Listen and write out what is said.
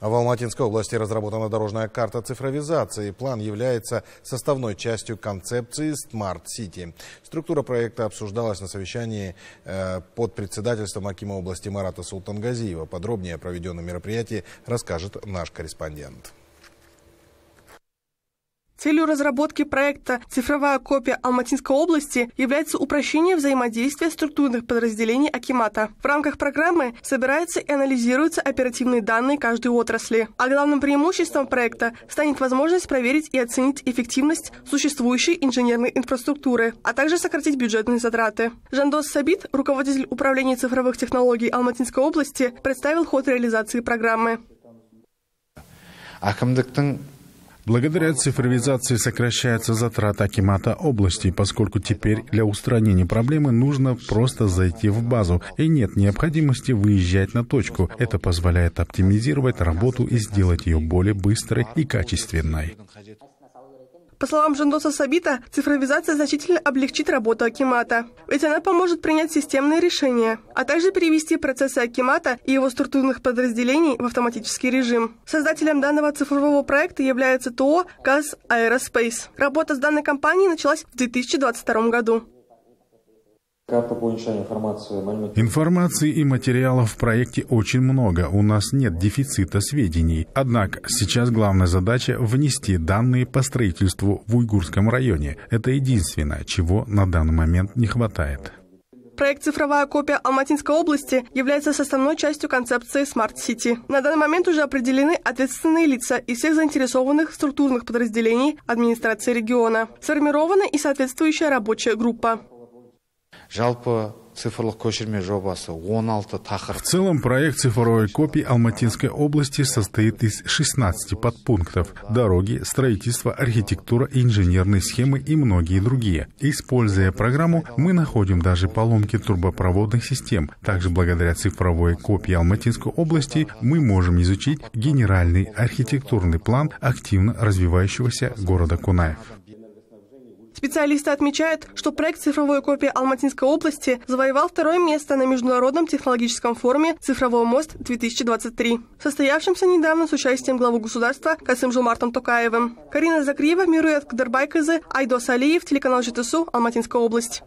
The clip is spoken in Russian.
А в Алматинской области разработана дорожная карта цифровизации. План является составной частью концепции Smart City. Структура проекта обсуждалась на совещании э, под председательством Акима области Марата Султангазиева. Подробнее о проведенном мероприятии расскажет наш корреспондент. Целью разработки проекта «Цифровая копия Алматинской области» является упрощение взаимодействия структурных подразделений Акимата. В рамках программы собираются и анализируются оперативные данные каждой отрасли. А главным преимуществом проекта станет возможность проверить и оценить эффективность существующей инженерной инфраструктуры, а также сократить бюджетные затраты. Жандос Сабит, руководитель управления цифровых технологий Алматинской области, представил ход реализации программы. әкімдіктің Благодаря цифровизации сокращается затрат Акимата области, поскольку теперь для устранения проблемы нужно просто зайти в базу, и нет необходимости выезжать на точку. Это позволяет оптимизировать работу и сделать ее более быстрой и качественной. По словам Жандоса Сабита, цифровизация значительно облегчит работу Акимата, ведь она поможет принять системные решения, а также перевести процессы Акимата и его структурных подразделений в автоматический режим. Создателем данного цифрового проекта является ТО «ГАЗ Аэроспейс». Работа с данной компанией началась в 2022 году. Информации и материалов в проекте очень много, у нас нет дефицита сведений. Однако сейчас главная задача — внести данные по строительству в Уйгурском районе. Это единственное, чего на данный момент не хватает. Проект «Цифровая копия Алматинской области» является составной частью концепции Smart City. На данный момент уже определены ответственные лица из всех заинтересованных структурных подразделений администрации региона. Сформирована и соответствующая рабочая группа жалпы В целом проект цифровой копии Алматинской области состоит из 16 подпунктов. Дороги, строительство, архитектура, инженерные схемы и многие другие. Используя программу, мы находим даже поломки турбопроводных систем. Также благодаря цифровой копии Алматинской области мы можем изучить генеральный архитектурный план активно развивающегося города Кунаев. Специалисты отмечают, что проект «Цифровой копии Алматинской области» завоевал второе место на Международном технологическом форуме «Цифровой мост-2023», состоявшемся недавно с участием главы государства Касым Жумартом Токаевым. Карина Закриева, Мирует Кадарбайказы, Айдос Алиев, телеканал ЖТСУ, Алматинская область.